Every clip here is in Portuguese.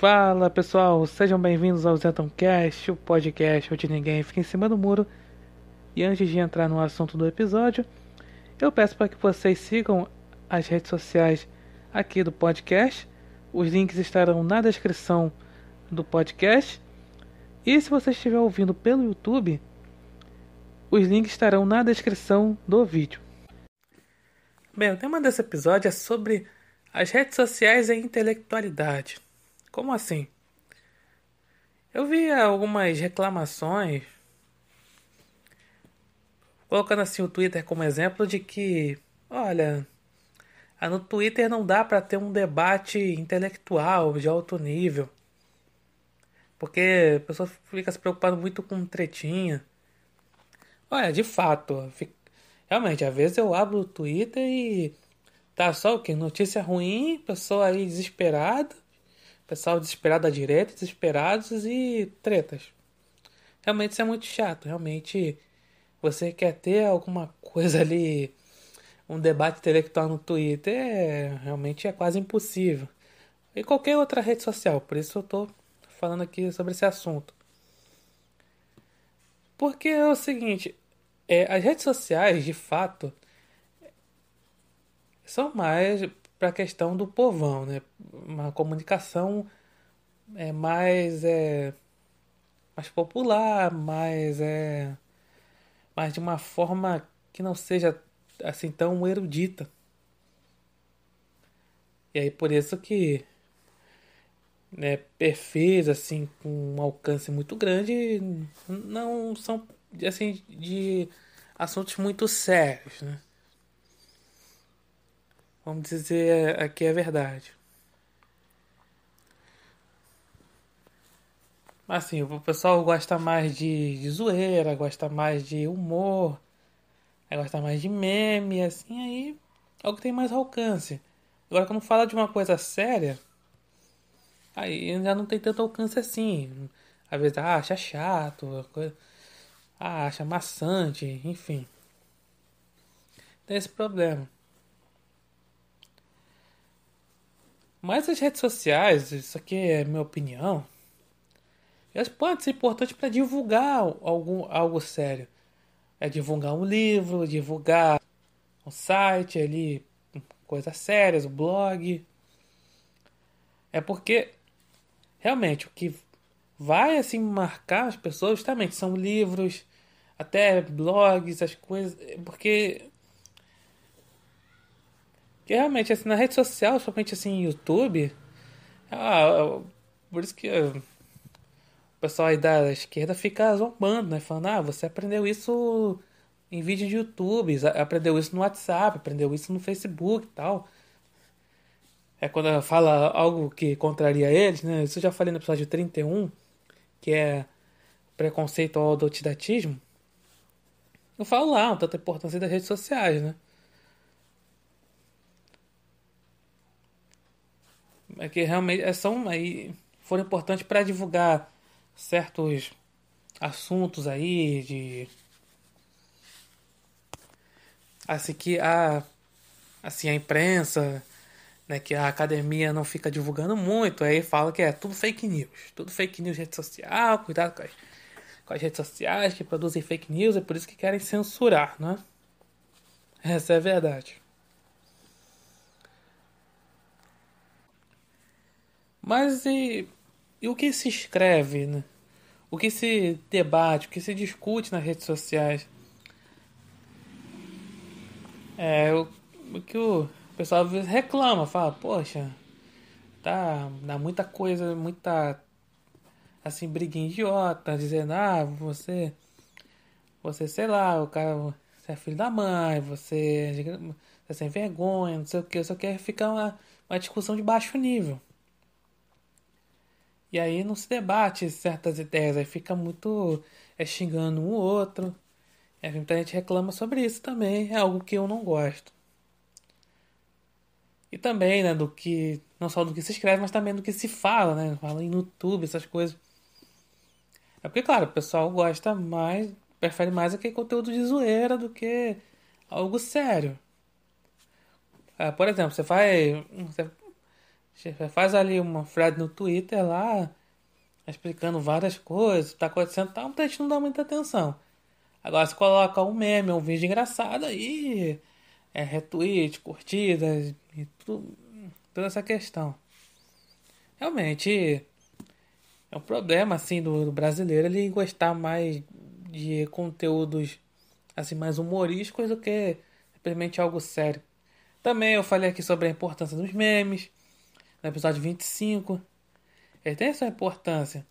Fala pessoal, sejam bem-vindos ao ZentonCast, o podcast onde ninguém fica em cima do muro. E antes de entrar no assunto do episódio, eu peço para que vocês sigam as redes sociais aqui do podcast. Os links estarão na descrição do podcast. E se você estiver ouvindo pelo YouTube, os links estarão na descrição do vídeo. Bem, o tema desse episódio é sobre as redes sociais e a intelectualidade. Como assim? Eu vi algumas reclamações colocando assim o Twitter como exemplo de que, olha, ah, no Twitter não dá para ter um debate intelectual de alto nível. Porque a pessoa fica se preocupando muito com tretinha. Olha, de fato, realmente, às vezes eu abro o Twitter e tá só o que? Notícia ruim, pessoa aí desesperada. Pessoal desesperado à direita, desesperados e tretas. Realmente isso é muito chato. Realmente você quer ter alguma coisa ali, um debate intelectual no Twitter, é, realmente é quase impossível. E qualquer outra rede social, por isso eu tô falando aqui sobre esse assunto. Porque é o seguinte, é, as redes sociais, de fato, são mais para a questão do povão, né? Uma comunicação é mais é mais popular, mais é mas de uma forma que não seja assim tão erudita. E aí por isso que né, perfis assim com um alcance muito grande não são assim de assuntos muito sérios, né? Vamos dizer é, aqui é a verdade. Assim, o pessoal gosta mais de, de zoeira, gosta mais de humor, gosta mais de meme, assim, aí é o que tem mais alcance. Agora, quando fala de uma coisa séria, aí já não tem tanto alcance assim. Às vezes ah, acha chato, coisa, ah, acha maçante, enfim. Tem esse problema. Mas as redes sociais, isso aqui é minha opinião, elas podem ser importantes para divulgar algum, algo sério. É divulgar um livro, divulgar um site ali, coisas sérias, um blog. É porque realmente o que vai assim marcar as pessoas justamente são livros, até blogs, as coisas, porque porque realmente, assim, na rede social, somente assim, YouTube. Ah, por isso que eh, o pessoal aí da esquerda fica zombando, né? Falando, ah, você aprendeu isso em vídeo de YouTube, aprendeu isso no WhatsApp, aprendeu isso no Facebook e tal. É quando fala algo que contraria eles, né? Isso eu já falei no episódio 31, que é preconceito ao adotidatismo. Eu falo lá, um tanta importância das redes sociais, né? É que realmente é, são aí foram importantes para divulgar certos assuntos aí de assim que a assim a imprensa né, que a academia não fica divulgando muito, aí fala que é tudo fake news, tudo fake news rede social, cuidado com as, com as redes sociais que produzem fake news, é por isso que querem censurar, né? Essa é a verdade. Mas e, e o que se escreve, né? O que se debate, o que se discute nas redes sociais? É o, o que o pessoal reclama, fala, poxa, tá, dá muita coisa, muita assim, briguinha idiota, dizendo, ah, você, você, sei lá, o cara, você é filho da mãe, você, é, você é sem vergonha, não sei o que, só quer ficar uma, uma discussão de baixo nível. E aí não se debate certas ideias, aí fica muito é, xingando um outro. É, muita gente reclama sobre isso também, é algo que eu não gosto. E também, né, do que. Não só do que se escreve, mas também do que se fala, né? Fala em YouTube, essas coisas. É porque, claro, o pessoal gosta mais, prefere mais aquele conteúdo de zoeira do que algo sério. É, por exemplo, você vai. Você Faz ali uma frase no Twitter lá, explicando várias coisas, tá acontecendo tal, tá, a gente não dá muita atenção. Agora você coloca um meme, um vídeo engraçado aí, é retweet, curtidas, e tudo, toda essa questão. Realmente é um problema assim do, do brasileiro ele gostar mais de conteúdos assim mais humorísticos do que simplesmente algo sério. Também eu falei aqui sobre a importância dos memes no episódio 25. Ele tem essa importância.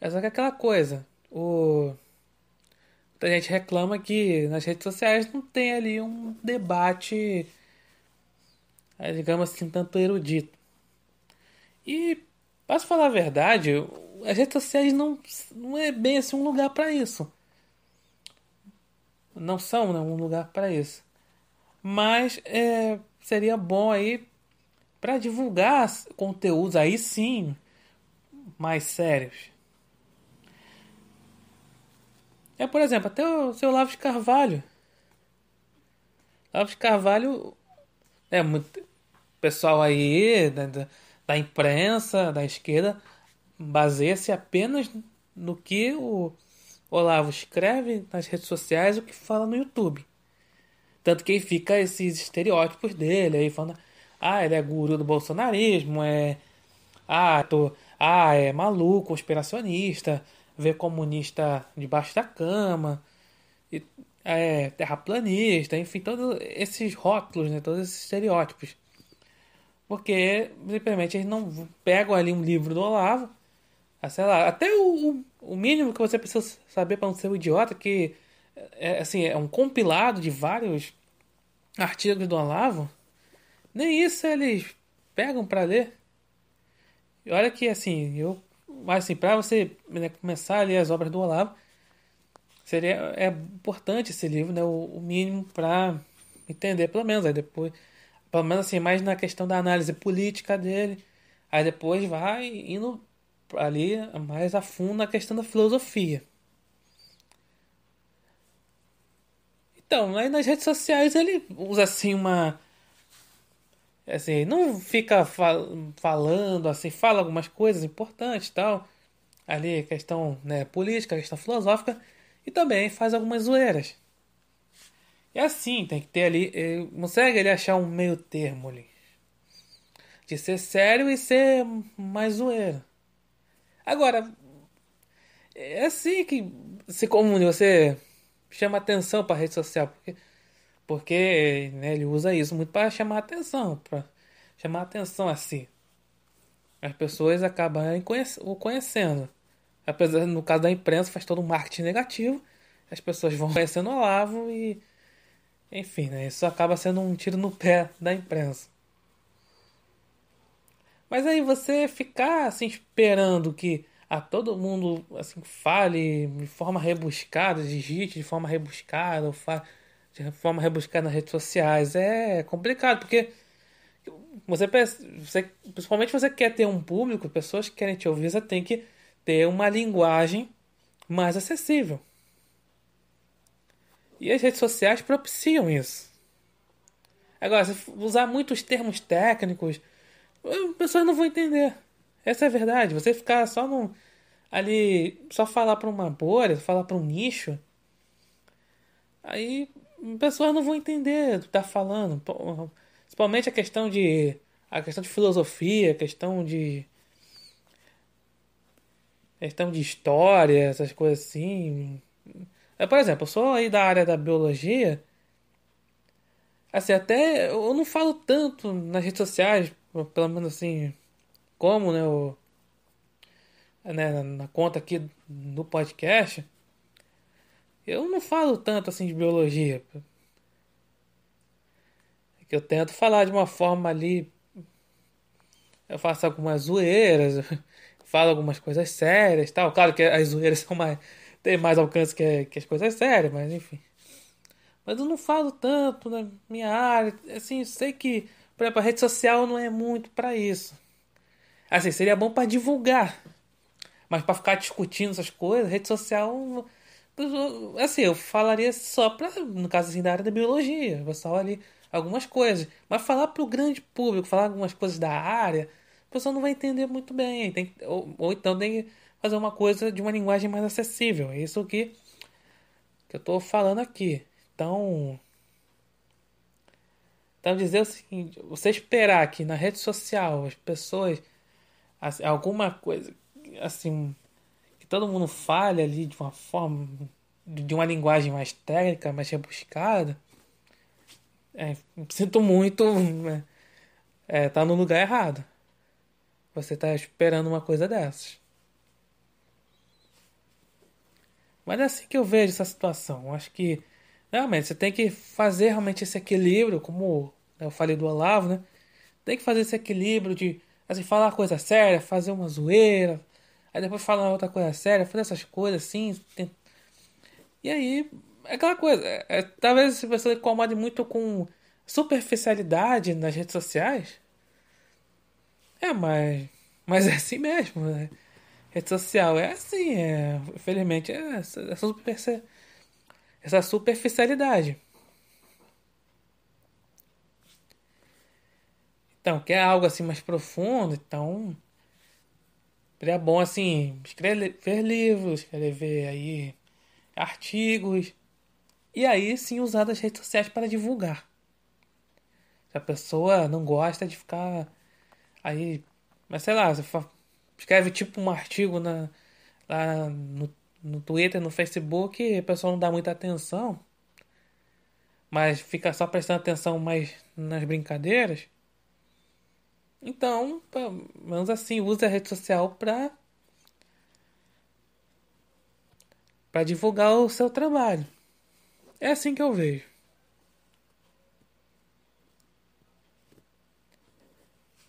É só que é aquela coisa, o... a gente reclama que nas redes sociais não tem ali um debate, é, digamos assim, tanto erudito. E, posso falar a verdade, as redes sociais não, não é bem assim um lugar para isso. Não são né, um lugar para isso. Mas é, seria bom aí para divulgar conteúdos aí sim mais sérios. É, por exemplo, até o seu Lavo de Carvalho. Lavo de Carvalho é muito pessoal aí da, da imprensa, da esquerda, baseia-se apenas no que o Olavo escreve nas redes sociais, o que fala no YouTube. Tanto que aí fica esses estereótipos dele aí falando: ah, ele é guru do bolsonarismo, é. Ah, tô... ah é maluco, conspiracionista, vê comunista debaixo da cama, e, é terraplanista, enfim, todos esses rótulos, né, todos esses estereótipos. Porque, simplesmente, eles não pegam ali um livro do Olavo, ah, sei lá, até o, o, o mínimo que você precisa saber para não ser um idiota, que é, é, assim, é um compilado de vários artigos do Olavo. Nem isso eles pegam para ler. E olha que assim, eu. Mas assim, para você né, começar a ler as obras do Olavo, seria é importante esse livro, né, o, o mínimo para entender, pelo menos. Aí depois, pelo menos assim, mais na questão da análise política dele. Aí depois vai indo ali mais a fundo na questão da filosofia. Então, aí nas redes sociais ele usa assim uma. Assim, não fica falando, assim, fala algumas coisas importantes tal. Ali, questão né, política, questão filosófica. E também faz algumas zoeiras. é assim, tem que ter ali. Eh, consegue ele achar um meio termo ali. De ser sério e ser mais zoeiro. Agora, é assim que se comune você chama atenção para a rede social, porque, porque né, ele usa isso muito para chamar atenção, para chamar atenção a si. As pessoas acabam o conhecendo. Apesar, no caso da imprensa, faz todo um marketing negativo, as pessoas vão conhecendo o Olavo e. Enfim, né, isso acaba sendo um tiro no pé da imprensa. Mas aí você ficar assim esperando que a todo mundo assim fale de forma rebuscada, digite de forma rebuscada, ou fa de forma rebuscada nas redes sociais. É complicado, porque você, você principalmente você quer ter um público, pessoas que querem te ouvir, você tem que ter uma linguagem mais acessível. E as redes sociais propiciam isso. Agora, se usar muitos termos técnicos, as hum, pessoas não vão entender. Essa é a verdade. Você ficar só num, ali, só falar para uma bolha, falar para um nicho, aí pessoas não vão entender o que tá falando. Principalmente a questão de a questão de filosofia, a questão de questão de história, essas coisas assim. É, por exemplo, eu sou aí da área da biologia. Assim, até eu não falo tanto nas redes sociais, pelo menos assim, como, né, o, né, na conta aqui do podcast, eu não falo tanto assim de biologia. É que eu tento falar de uma forma ali. Eu faço algumas zoeiras, falo algumas coisas sérias tal. Claro que as zoeiras são mais, têm mais alcance que, que as coisas sérias, mas enfim. Mas eu não falo tanto na minha área. Assim, sei que, para a rede social não é muito para isso. Assim, seria bom para divulgar. Mas para ficar discutindo essas coisas, rede social. Assim, eu falaria só para no caso assim, da área da biologia. O pessoal ali, algumas coisas. Mas falar para o grande público, falar algumas coisas da área, o pessoal não vai entender muito bem. Tem, ou, ou então tem que fazer uma coisa de uma linguagem mais acessível. É isso que, que eu estou falando aqui. Então. Então dizer o seguinte, você esperar que na rede social as pessoas Assim, alguma coisa assim que todo mundo fale ali de uma forma de uma linguagem mais técnica, mais rebuscada, é, sinto muito né, é, tá no lugar errado. Você tá esperando uma coisa dessas. Mas é assim que eu vejo essa situação. Acho que realmente você tem que fazer realmente esse equilíbrio, como né, eu falei do Olavo, né? Tem que fazer esse equilíbrio de assim, falar coisa séria, fazer uma zoeira, aí depois falar outra coisa séria, fazer essas coisas assim. Tem... E aí, é aquela coisa, é, é, talvez se você incomode muito com superficialidade nas redes sociais. É, mas, mas é assim mesmo, né? Rede social é assim, é, infelizmente, é essa, essa superficialidade. Então, quer algo assim mais profundo, então seria bom assim escrever livros, escrever aí artigos e aí sim usar as redes sociais para divulgar. Se a pessoa não gosta de ficar aí, mas sei lá, você escreve tipo um artigo na, lá no, no Twitter, no Facebook, a pessoa não dá muita atenção, mas fica só prestando atenção mais nas brincadeiras. Então, pelo menos assim, use a rede social para para divulgar o seu trabalho. É assim que eu vejo.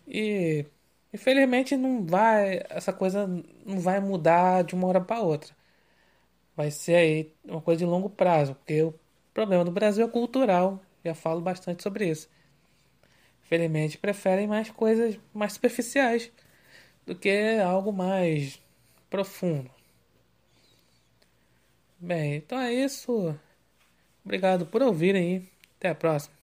E infelizmente não vai essa coisa não vai mudar de uma hora para outra. Vai ser aí uma coisa de longo prazo, porque o problema do Brasil é cultural. Já falo bastante sobre isso. Felizmente preferem mais coisas mais superficiais do que algo mais profundo. Bem, então é isso. Obrigado por ouvirem aí. Até a próxima.